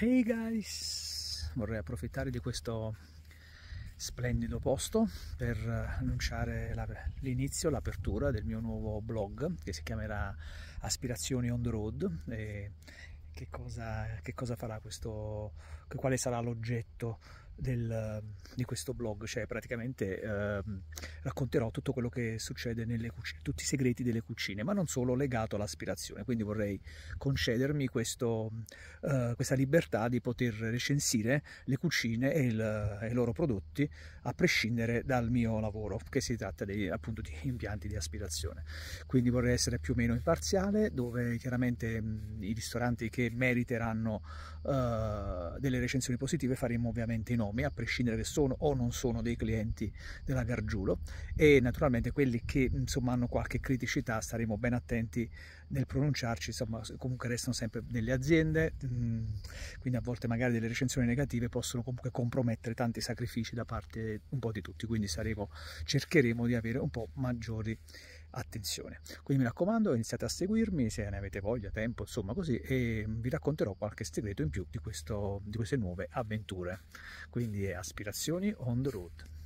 Hey guys! Vorrei approfittare di questo splendido posto per eh, annunciare l'inizio, l'apertura del mio nuovo blog che si chiamerà Aspirazioni on the road e che cosa, che cosa farà questo, quale sarà l'oggetto del, di questo blog, cioè praticamente eh, racconterò tutto quello che succede nelle cucine, tutti i segreti delle cucine, ma non solo legato all'aspirazione, quindi vorrei concedermi questo, eh, questa libertà di poter recensire le cucine e, il, e, i loro prodotti a prescindere dal mio lavoro, che si tratta di, appunto di impianti di aspirazione. Quindi vorrei essere più o meno imparziale, dove chiaramente mh, i ristoranti che meriteranno eh, delle recensioni positive faremo ovviamente noi nomi, a prescindere che sono o non sono dei clienti della Gargiulo e naturalmente quelli che insomma hanno qualche criticità staremo ben attenti nel pronunciarci, insomma comunque restano sempre delle aziende, mhmm, quindi a volte magari delle recensioni negative possono comunque compromettere tanti sacrifici da parte un po' di tutti, quindi saremo, cercheremo di avere un po' maggiori attenzione. Quindi mi raccomando, iniziate a seguirmi se ne avete voglia, tempo, insomma così, e vi racconterò qualche segreto in più di, questo, di queste nuove avventure. Quindi aspirazioni on the road.